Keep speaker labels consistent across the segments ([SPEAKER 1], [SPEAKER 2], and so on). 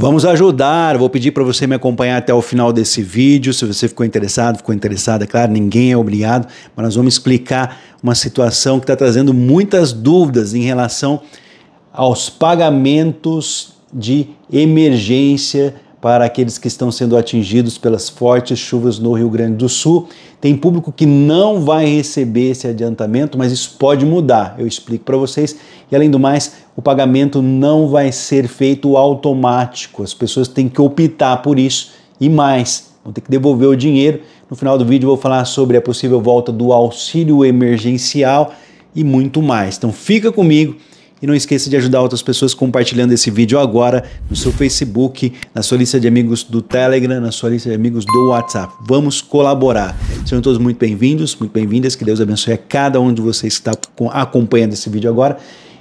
[SPEAKER 1] Vamos ajudar. Vou pedir para você me acompanhar até o final desse vídeo. Se você ficou interessado, ficou interessada, é claro, ninguém é obrigado, mas nós vamos explicar uma situação que está trazendo muitas dúvidas em relação aos pagamentos de emergência para aqueles que estão sendo atingidos pelas fortes chuvas no Rio Grande do Sul. Tem público que não vai receber esse adiantamento, mas isso pode mudar, eu explico para vocês. E além do mais, o pagamento não vai ser feito automático, as pessoas têm que optar por isso e mais, vão ter que devolver o dinheiro. No final do vídeo, eu vou falar sobre a possível volta do auxílio emergencial e muito mais. Então, fica comigo e não esqueça de ajudar outras pessoas compartilhando esse vídeo agora no seu Facebook, na sua lista de amigos do Telegram, na sua lista de amigos do WhatsApp. Vamos colaborar. Sejam todos muito bem-vindos, muito bem-vindas. Que Deus abençoe a cada um de vocês que está acompanhando esse vídeo agora.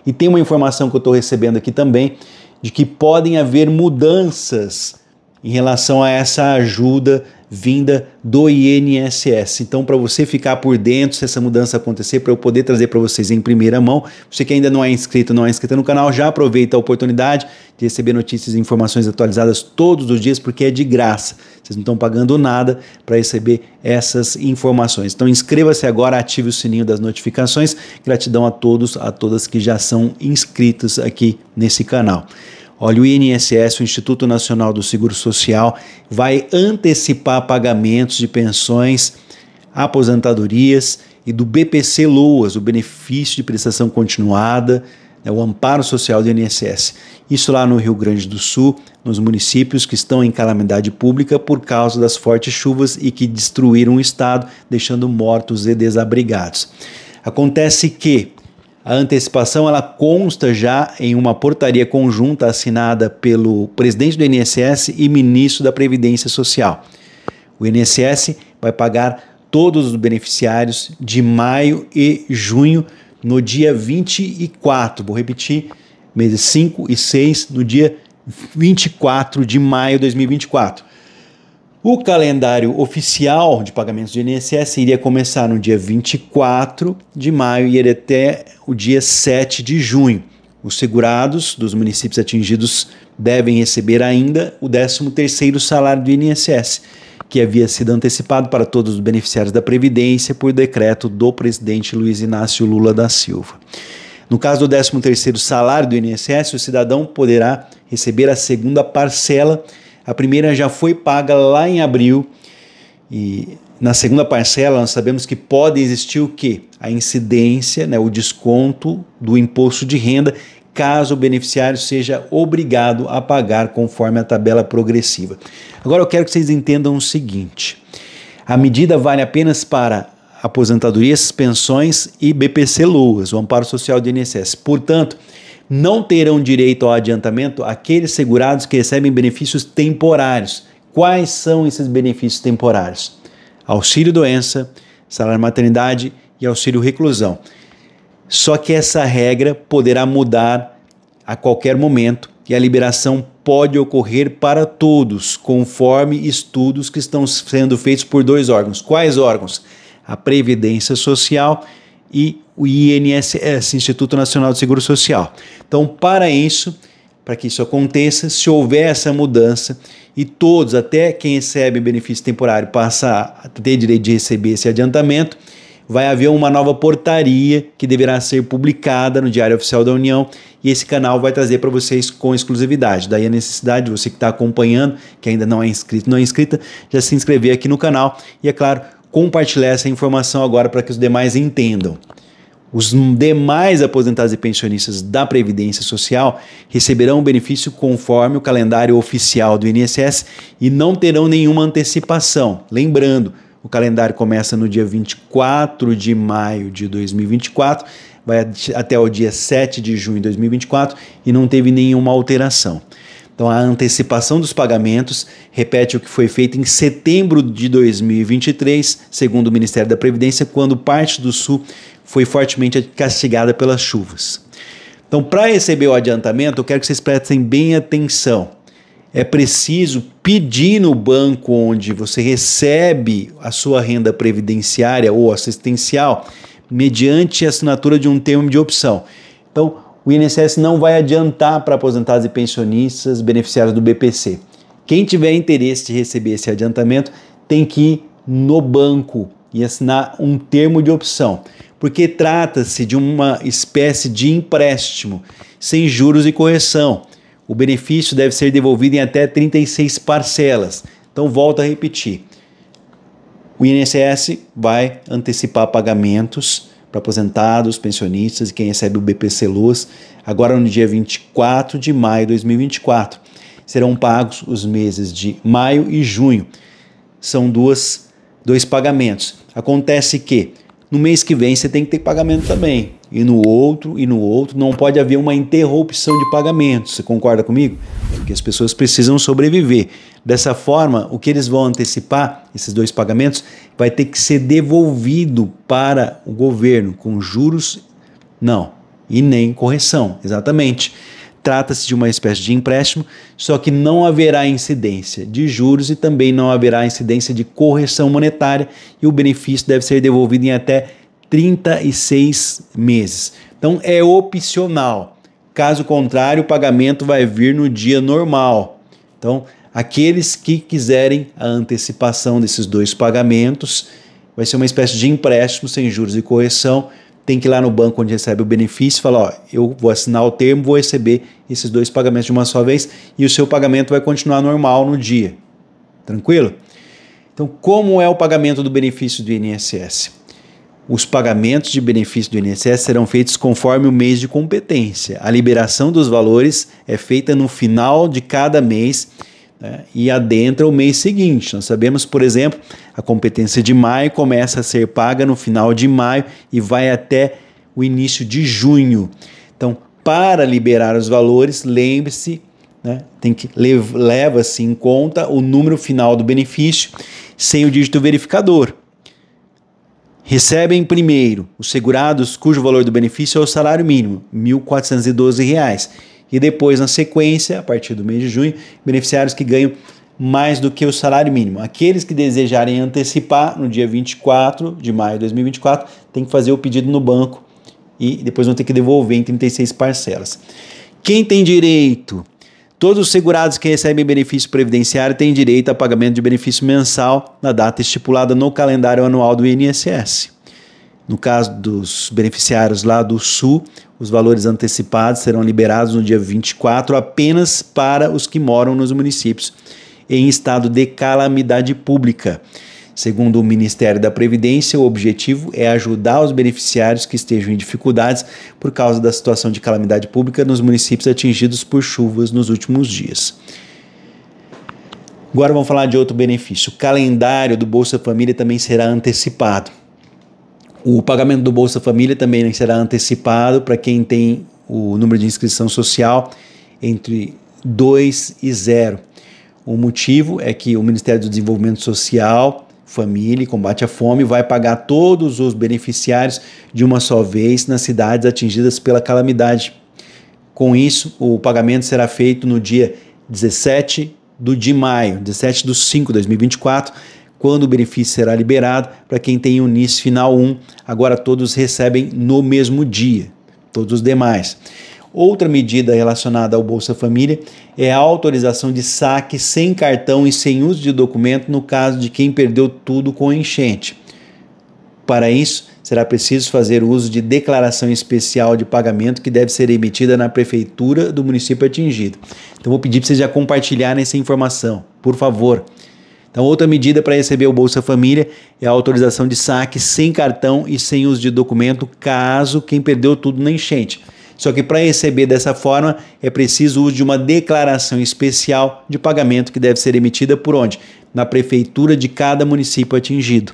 [SPEAKER 1] E tem uma informação que eu estou recebendo aqui também de que podem haver mudanças em relação a essa ajuda vinda do INSS. Então, para você ficar por dentro se essa mudança acontecer, para eu poder trazer para vocês em primeira mão, você que ainda não é inscrito, não é inscrito no canal, já aproveita a oportunidade de receber notícias e informações atualizadas todos os dias, porque é de graça. Vocês não estão pagando nada para receber essas informações. Então, inscreva-se agora, ative o sininho das notificações. Gratidão a todos, a todas que já são inscritos aqui nesse canal. Olha, o INSS, o Instituto Nacional do Seguro Social, vai antecipar pagamentos de pensões, aposentadorias e do BPC Loas, o benefício de prestação continuada, né, o amparo social do INSS. Isso lá no Rio Grande do Sul, nos municípios que estão em calamidade pública por causa das fortes chuvas e que destruíram o estado, deixando mortos e desabrigados. Acontece que a antecipação ela consta já em uma portaria conjunta assinada pelo presidente do INSS e ministro da Previdência Social. O INSS vai pagar todos os beneficiários de maio e junho no dia 24. Vou repetir, meses 5 e 6 no dia 24 de maio de 2024 o calendário oficial de pagamentos do INSS iria começar no dia 24 de maio e iria até o dia 7 de junho. Os segurados dos municípios atingidos devem receber ainda o 13º salário do INSS, que havia sido antecipado para todos os beneficiários da Previdência por decreto do presidente Luiz Inácio Lula da Silva. No caso do 13º salário do INSS, o cidadão poderá receber a segunda parcela a primeira já foi paga lá em abril e na segunda parcela nós sabemos que pode existir o quê? A incidência, né, o desconto do imposto de renda caso o beneficiário seja obrigado a pagar conforme a tabela progressiva. Agora eu quero que vocês entendam o seguinte: a medida vale apenas para aposentadorias, pensões e BPC Loas, o amparo social de INSS. Portanto, não terão direito ao adiantamento aqueles segurados que recebem benefícios temporários. Quais são esses benefícios temporários? Auxílio doença, salário maternidade e auxílio reclusão. Só que essa regra poderá mudar a qualquer momento e a liberação pode ocorrer para todos, conforme estudos que estão sendo feitos por dois órgãos. Quais órgãos? A Previdência Social e o INSS, Instituto Nacional de Seguro Social. Então, para isso, para que isso aconteça, se houver essa mudança e todos, até quem recebe benefício temporário, passa a ter direito de receber esse adiantamento, vai haver uma nova portaria que deverá ser publicada no Diário Oficial da União e esse canal vai trazer para vocês com exclusividade. Daí a necessidade, de você que está acompanhando, que ainda não é inscrito, não é inscrita, já se inscrever aqui no canal e, é claro, compartilhar essa informação agora para que os demais entendam. Os demais aposentados e pensionistas da Previdência Social receberão o benefício conforme o calendário oficial do INSS e não terão nenhuma antecipação. Lembrando, o calendário começa no dia 24 de maio de 2024, vai até o dia 7 de junho de 2024 e não teve nenhuma alteração. Então, a antecipação dos pagamentos repete o que foi feito em setembro de 2023, segundo o Ministério da Previdência, quando parte do Sul foi fortemente castigada pelas chuvas. Então, para receber o adiantamento, eu quero que vocês prestem bem atenção. É preciso pedir no banco onde você recebe a sua renda previdenciária ou assistencial mediante assinatura de um termo de opção. Então, o INSS não vai adiantar para aposentados e pensionistas beneficiários do BPC. Quem tiver interesse de receber esse adiantamento tem que ir no banco e assinar um termo de opção, porque trata-se de uma espécie de empréstimo sem juros e correção. O benefício deve ser devolvido em até 36 parcelas. Então, volto a repetir: o INSS vai antecipar pagamentos para aposentados, pensionistas e quem recebe o BPC Luz, agora no dia 24 de maio de 2024. Serão pagos os meses de maio e junho. São duas, dois pagamentos. Acontece que no mês que vem você tem que ter pagamento também e no outro, e no outro. Não pode haver uma interrupção de pagamentos. Você concorda comigo? Porque as pessoas precisam sobreviver. Dessa forma, o que eles vão antecipar, esses dois pagamentos, vai ter que ser devolvido para o governo com juros, não, e nem correção, exatamente. Trata-se de uma espécie de empréstimo, só que não haverá incidência de juros e também não haverá incidência de correção monetária, e o benefício deve ser devolvido em até 36 meses. Então é opcional. Caso contrário, o pagamento vai vir no dia normal. Então, aqueles que quiserem a antecipação desses dois pagamentos, vai ser uma espécie de empréstimo sem juros e correção. Tem que ir lá no banco onde recebe o benefício e falar: ó, eu vou assinar o termo, vou receber esses dois pagamentos de uma só vez e o seu pagamento vai continuar normal no dia. Tranquilo? Então, como é o pagamento do benefício do INSS? Os pagamentos de benefício do INSS serão feitos conforme o mês de competência. A liberação dos valores é feita no final de cada mês né, e adentra o mês seguinte. Nós sabemos, por exemplo, a competência de maio começa a ser paga no final de maio e vai até o início de junho. Então, para liberar os valores, lembre-se, né, tem que leva-se em conta o número final do benefício sem o dígito verificador. Recebem primeiro os segurados cujo valor do benefício é o salário mínimo, R$ 1.412, e depois, na sequência, a partir do mês de junho, beneficiários que ganham mais do que o salário mínimo. Aqueles que desejarem antecipar no dia 24 de maio de 2024, têm que fazer o pedido no banco e depois vão ter que devolver em 36 parcelas. Quem tem direito Todos os segurados que recebem benefício previdenciário têm direito a pagamento de benefício mensal na data estipulada no calendário anual do INSS. No caso dos beneficiários lá do Sul, os valores antecipados serão liberados no dia 24 apenas para os que moram nos municípios em estado de calamidade pública. Segundo o Ministério da Previdência, o objetivo é ajudar os beneficiários que estejam em dificuldades por causa da situação de calamidade pública nos municípios atingidos por chuvas nos últimos dias. Agora vamos falar de outro benefício. O calendário do Bolsa Família também será antecipado. O pagamento do Bolsa Família também será antecipado para quem tem o número de inscrição social entre 2 e 0. O motivo é que o Ministério do Desenvolvimento Social Família Combate à Fome vai pagar todos os beneficiários de uma só vez nas cidades atingidas pela calamidade. Com isso, o pagamento será feito no dia 17 do de maio, 17 de 5 de 2024, quando o benefício será liberado para quem tem o NIS final 1. Agora todos recebem no mesmo dia, todos os demais. Outra medida relacionada ao Bolsa Família é a autorização de saque sem cartão e sem uso de documento no caso de quem perdeu tudo com enchente. Para isso, será preciso fazer uso de declaração especial de pagamento que deve ser emitida na prefeitura do município atingido. Então, vou pedir para vocês já compartilharem essa informação, por favor. Então, outra medida para receber o Bolsa Família é a autorização de saque sem cartão e sem uso de documento, caso quem perdeu tudo na enchente. Só que para receber dessa forma é preciso o uso de uma declaração especial de pagamento que deve ser emitida por onde? Na prefeitura de cada município atingido.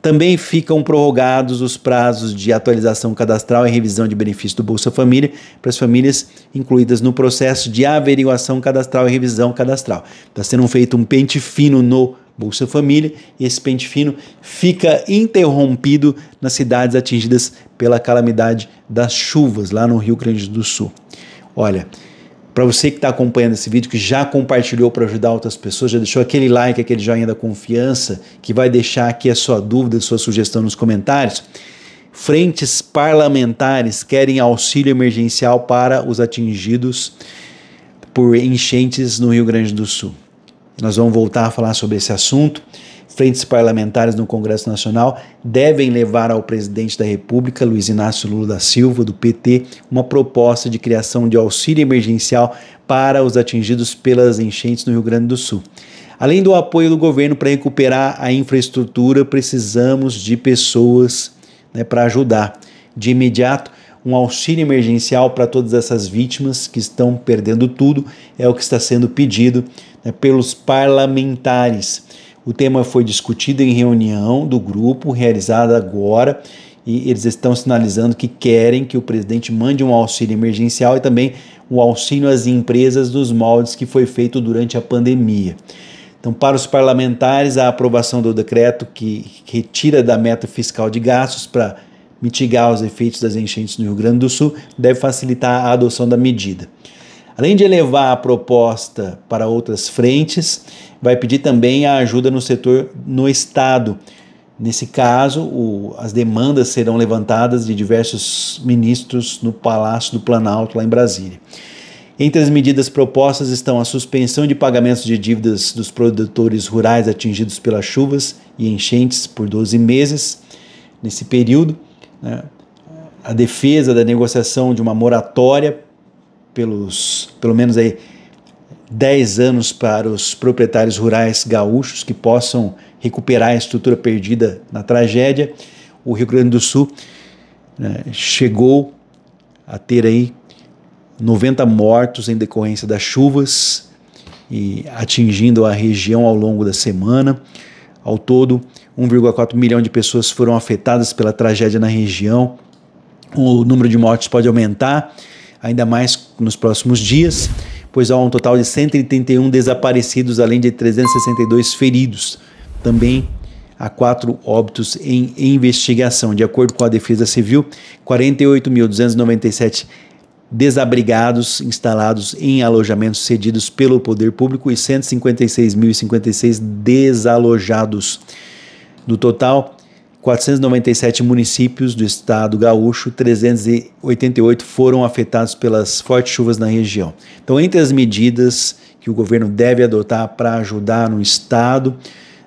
[SPEAKER 1] Também ficam prorrogados os prazos de atualização cadastral e revisão de benefício do Bolsa Família para as famílias incluídas no processo de averiguação cadastral e revisão cadastral. Está sendo feito um pente fino no Bolsa Família, esse pente fino fica interrompido nas cidades atingidas pela calamidade das chuvas lá no Rio Grande do Sul. Olha, para você que está acompanhando esse vídeo, que já compartilhou para ajudar outras pessoas, já deixou aquele like, aquele joinha da confiança, que vai deixar aqui a sua dúvida, a sua sugestão nos comentários. Frentes parlamentares querem auxílio emergencial para os atingidos por enchentes no Rio Grande do Sul. Nós vamos voltar a falar sobre esse assunto. Frentes parlamentares no Congresso Nacional devem levar ao presidente da República, Luiz Inácio Lula da Silva, do PT, uma proposta de criação de auxílio emergencial para os atingidos pelas enchentes no Rio Grande do Sul. Além do apoio do governo para recuperar a infraestrutura, precisamos de pessoas né, para ajudar. De imediato, um auxílio emergencial para todas essas vítimas que estão perdendo tudo é o que está sendo pedido né, pelos parlamentares. O tema foi discutido em reunião do grupo, realizada agora, e eles estão sinalizando que querem que o presidente mande um auxílio emergencial e também o auxílio às empresas dos moldes que foi feito durante a pandemia. Então, para os parlamentares, a aprovação do decreto que retira da meta fiscal de gastos para mitigar os efeitos das enchentes no Rio Grande do Sul deve facilitar a adoção da medida. Além de elevar a proposta para outras frentes, vai pedir também a ajuda no setor no Estado. Nesse caso, o, as demandas serão levantadas de diversos ministros no Palácio do Planalto, lá em Brasília. Entre as medidas propostas estão a suspensão de pagamentos de dívidas dos produtores rurais atingidos pelas chuvas e enchentes por 12 meses. Nesse período, né, a defesa da negociação de uma moratória pelos, pelo menos aí, 10 anos para os proprietários rurais gaúchos que possam recuperar a estrutura perdida na tragédia. O Rio Grande do Sul né, chegou a ter aí 90 mortos em decorrência das chuvas e atingindo a região ao longo da semana. Ao todo, 1,4 milhão de pessoas foram afetadas pela tragédia na região. O número de mortes pode aumentar ainda mais nos próximos dias, pois há um total de 131 desaparecidos, além de 362 feridos. Também há quatro óbitos em investigação. De acordo com a Defesa Civil, 48.297 desabrigados instalados em alojamentos cedidos pelo poder público e 156.056 desalojados. Do total, 497 municípios do estado gaúcho, 388 foram afetados pelas fortes chuvas na região. Então, entre as medidas que o governo deve adotar para ajudar no estado,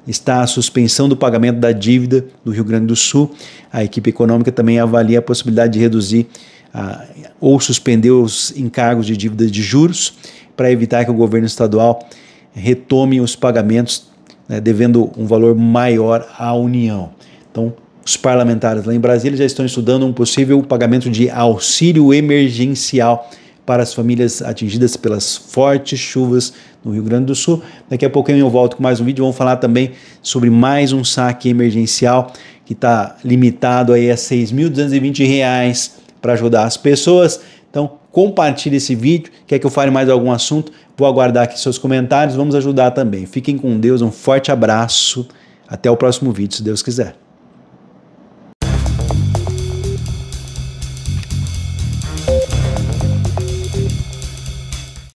[SPEAKER 1] está a suspensão do pagamento da dívida do Rio Grande do Sul. A equipe econômica também avalia a possibilidade de reduzir a, ah, ou suspender os encargos de dívida de juros para evitar que o governo estadual retome os pagamentos, né, devendo um valor maior à União. Então, os parlamentares lá em Brasília já estão estudando um possível pagamento de auxílio emergencial para as famílias atingidas pelas fortes chuvas no Rio Grande do Sul. Daqui a pouquinho eu volto com mais um vídeo. Vamos falar também sobre mais um saque emergencial que está limitado aí a R$ 6.220 para ajudar as pessoas. Então, compartilhe esse vídeo. Quer que eu fale mais algum assunto? Vou aguardar aqui seus comentários. Vamos ajudar também. Fiquem com Deus. Um forte abraço. Até o próximo vídeo, se Deus quiser.